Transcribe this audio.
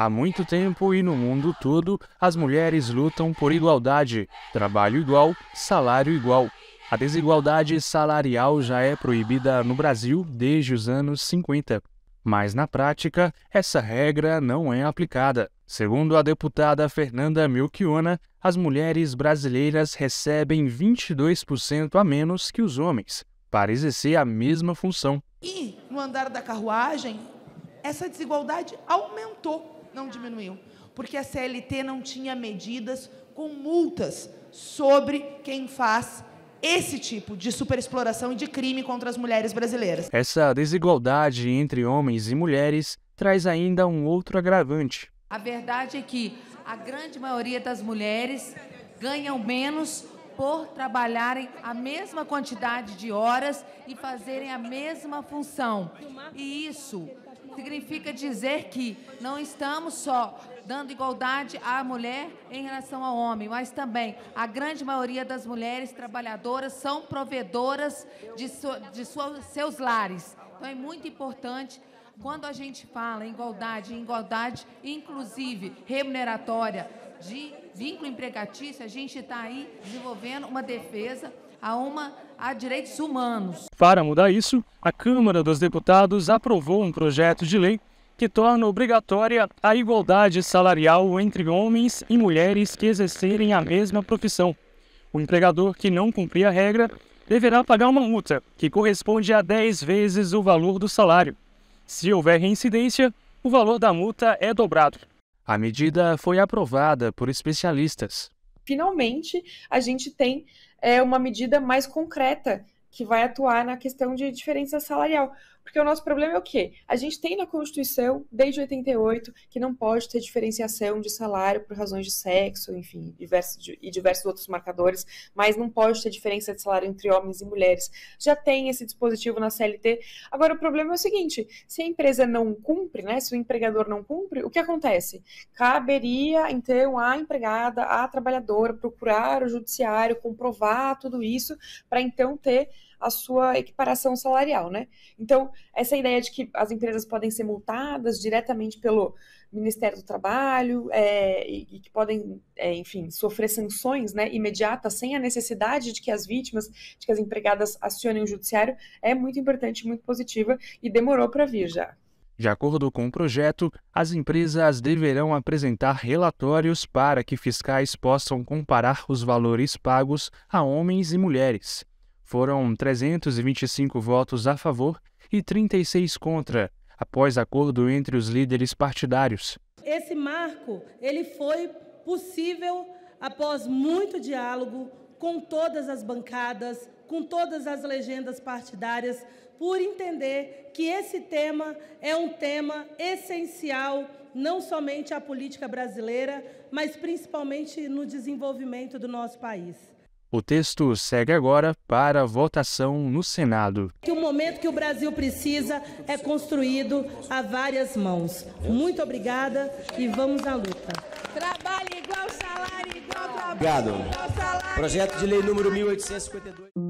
Há muito tempo e no mundo todo, as mulheres lutam por igualdade, trabalho igual, salário igual. A desigualdade salarial já é proibida no Brasil desde os anos 50. Mas na prática, essa regra não é aplicada. Segundo a deputada Fernanda Melchiona, as mulheres brasileiras recebem 22% a menos que os homens para exercer a mesma função. E no andar da carruagem, essa desigualdade aumentou, não diminuiu, porque a CLT não tinha medidas com multas sobre quem faz esse tipo de superexploração e de crime contra as mulheres brasileiras. Essa desigualdade entre homens e mulheres traz ainda um outro agravante. A verdade é que a grande maioria das mulheres ganham menos por trabalharem a mesma quantidade de horas e fazerem a mesma função. E isso significa dizer que não estamos só dando igualdade à mulher em relação ao homem, mas também a grande maioria das mulheres trabalhadoras são provedoras de, so, de so, seus lares. Então é muito importante quando a gente fala em igualdade, em igualdade inclusive remuneratória de vínculo empregatício, a gente está aí desenvolvendo uma defesa a, uma, a direitos humanos. Para mudar isso, a Câmara dos Deputados aprovou um projeto de lei que torna obrigatória a igualdade salarial entre homens e mulheres que exercerem a mesma profissão. O empregador que não cumprir a regra deverá pagar uma multa, que corresponde a 10 vezes o valor do salário. Se houver reincidência, o valor da multa é dobrado. A medida foi aprovada por especialistas, finalmente a gente tem é, uma medida mais concreta que vai atuar na questão de diferença salarial. Porque o nosso problema é o quê? A gente tem na Constituição, desde 88, que não pode ter diferenciação de salário por razões de sexo, enfim, diversos, e diversos outros marcadores, mas não pode ter diferença de salário entre homens e mulheres. Já tem esse dispositivo na CLT. Agora, o problema é o seguinte: se a empresa não cumpre, né, se o empregador não cumpre, o que acontece? Caberia, então, à empregada, à trabalhadora, procurar o judiciário, comprovar tudo isso, para então ter a sua equiparação salarial, né? Então, essa ideia de que as empresas podem ser multadas diretamente pelo Ministério do Trabalho é, e, e, que podem, é, enfim, sofrer sanções né, imediatas sem a necessidade de que as vítimas, de que as empregadas acionem o judiciário, é muito importante, muito positiva e demorou para vir já. De acordo com o projeto, as empresas deverão apresentar relatórios para que fiscais possam comparar os valores pagos a homens e mulheres. Foram 325 votos a favor e 36 contra, após acordo entre os líderes partidários. Esse marco ele foi possível após muito diálogo com todas as bancadas, com todas as legendas partidárias, por entender que esse tema é um tema essencial não somente à política brasileira, mas principalmente no desenvolvimento do nosso país. O texto segue agora para votação no Senado. Que o momento que o Brasil precisa é construído a várias mãos. Muito obrigada e vamos à luta. Trabalho igual, salário igual, trabalho Obrigado. igual, salário Projeto de lei número 1852.